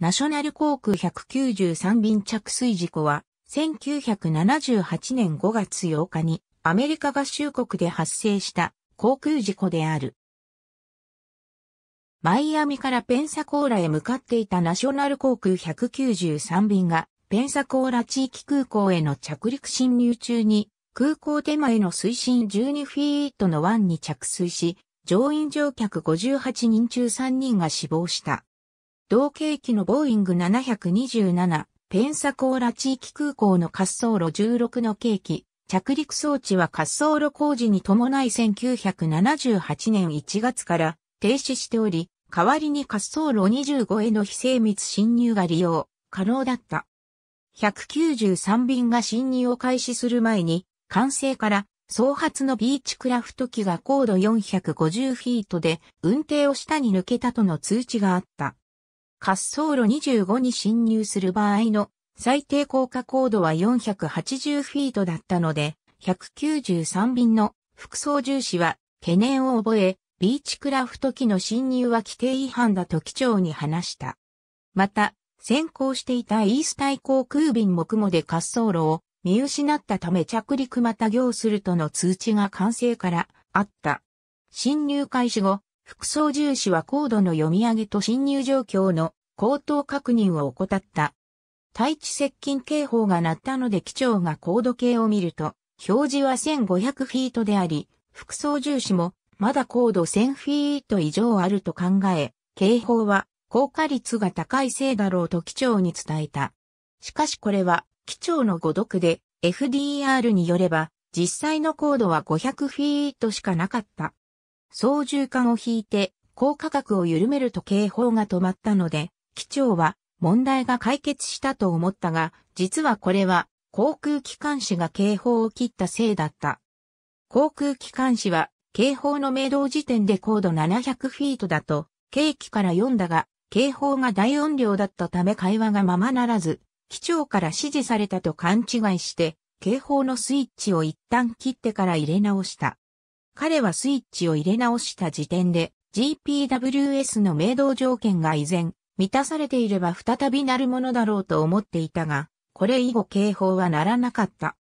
ナショナル航空193便着水事故は、1978年5月8日にアメリカ合衆国で発生した航空事故である。マイアミからペンサコーラへ向かっていたナショナル航空193便が、ペンサコーラ地域空港への着陸侵入中に、空港手前の水深12フィートの湾に着水し、乗員乗客58人中3人が死亡した。同型機のボーイング727、ペンサコーラ地域空港の滑走路16の計機着陸装置は滑走路工事に伴い1978年1月から停止しており、代わりに滑走路25への非精密侵入が利用、可能だった。193便が侵入を開始する前に、完成から総発のビーチクラフト機が高度450フィートで運転を下に抜けたとの通知があった。滑走路25に侵入する場合の最低降下高度は480フィートだったので、193便の副操縦士は懸念を覚え、ビーチクラフト機の侵入は規定違反だと機長に話した。また、先行していたイース対航空便も雲で滑走路を見失ったため着陸また行するとの通知が完成からあった。侵入開始後、副操縦士はコードの読み上げと侵入状況の口頭確認を怠った。対地接近警報が鳴ったので機長が高度計を見ると、表示は1500フィートであり、副操縦士もまだ高度1000フィート以上あると考え、警報は効果率が高いせいだろうと機長に伝えた。しかしこれは機長の誤読で FDR によれば実際の高度は500フィートしかなかった。操縦桿を引いて高価格を緩めると警報が止まったので、機長は問題が解決したと思ったが、実はこれは航空機関士が警報を切ったせいだった。航空機関士は警報の明動時点で高度700フィートだと、計器から読んだが、警報が大音量だったため会話がままならず、機長から指示されたと勘違いして、警報のスイッチを一旦切ってから入れ直した。彼はスイッチを入れ直した時点で GPWS の明導条件が依然満たされていれば再びなるものだろうと思っていたが、これ以後警報はならなかった。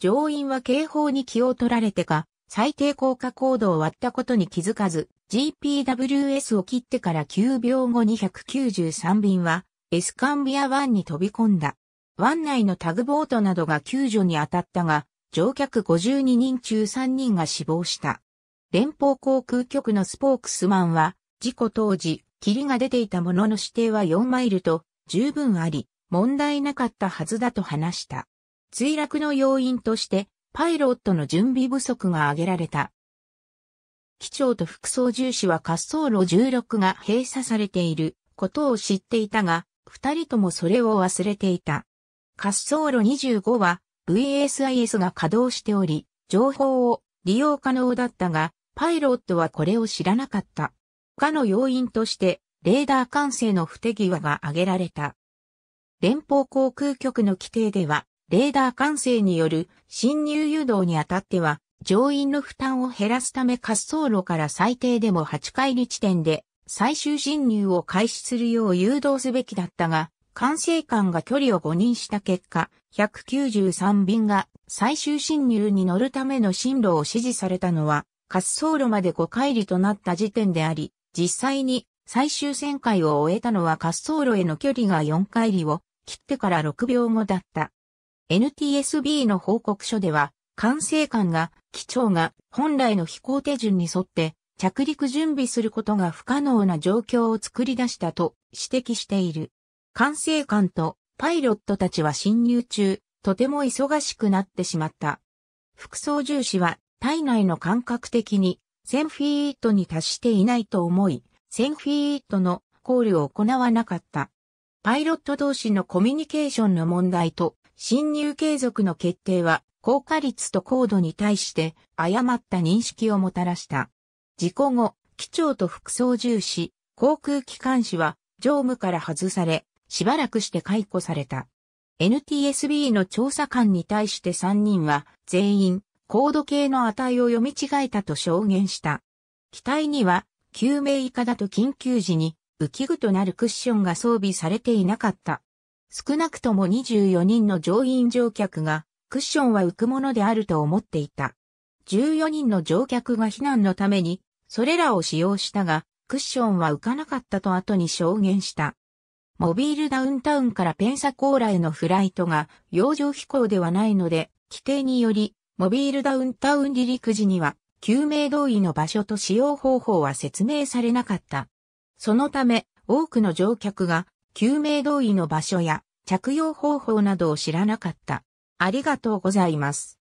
乗員は警報に気を取られてか、最低効果コードを割ったことに気づかず、GPWS を切ってから9秒後2 9 3便は、エスカンビア1に飛び込んだ。湾内のタグボートなどが救助に当たったが、乗客52人中3人が死亡した。連邦航空局のスポークスマンは、事故当時、霧が出ていたものの指定は4マイルと十分あり、問題なかったはずだと話した。墜落の要因として、パイロットの準備不足が挙げられた。機長と副操縦士は滑走路16が閉鎖されていることを知っていたが、二人ともそれを忘れていた。滑走路25は VSIS が稼働しており、情報を利用可能だったが、パイロットはこれを知らなかった。他の要因として、レーダー管制の不手際が挙げられた。連邦航空局の規定では、レーダー管制による侵入誘導にあたっては、乗員の負担を減らすため滑走路から最低でも8回り地点で最終侵入を開始するよう誘導すべきだったが、管制官が距離を誤認した結果、193便が最終進入に乗るための進路を指示されたのは、滑走路まで5回離となった時点であり、実際に最終旋回を終えたのは滑走路への距離が4回離を切ってから6秒後だった。NTSB の報告書では、管制官が、機長が本来の飛行手順に沿って着陸準備することが不可能な状況を作り出したと指摘している。管制官とパイロットたちは侵入中、とても忙しくなってしまった。副操縦士は体内の感覚的に1000フィートに達していないと思い、1000フィートの考慮を行わなかった。パイロット同士のコミュニケーションの問題と侵入継続の決定は効果率と高度に対して誤った認識をもたらした。事故後、機長と副操縦士、航空機関士は乗務から外され、しばらくして解雇された。NTSB の調査官に対して3人は全員高度計の値を読み違えたと証言した。機体には救命以下だと緊急時に浮き具となるクッションが装備されていなかった。少なくとも24人の乗員乗客がクッションは浮くものであると思っていた。14人の乗客が避難のためにそれらを使用したがクッションは浮かなかったと後に証言した。モビールダウンタウンからペンサコーラへのフライトが洋上飛行ではないので、規定により、モビールダウンタウン離陸時には、救命胴衣の場所と使用方法は説明されなかった。そのため、多くの乗客が、救命胴衣の場所や着用方法などを知らなかった。ありがとうございます。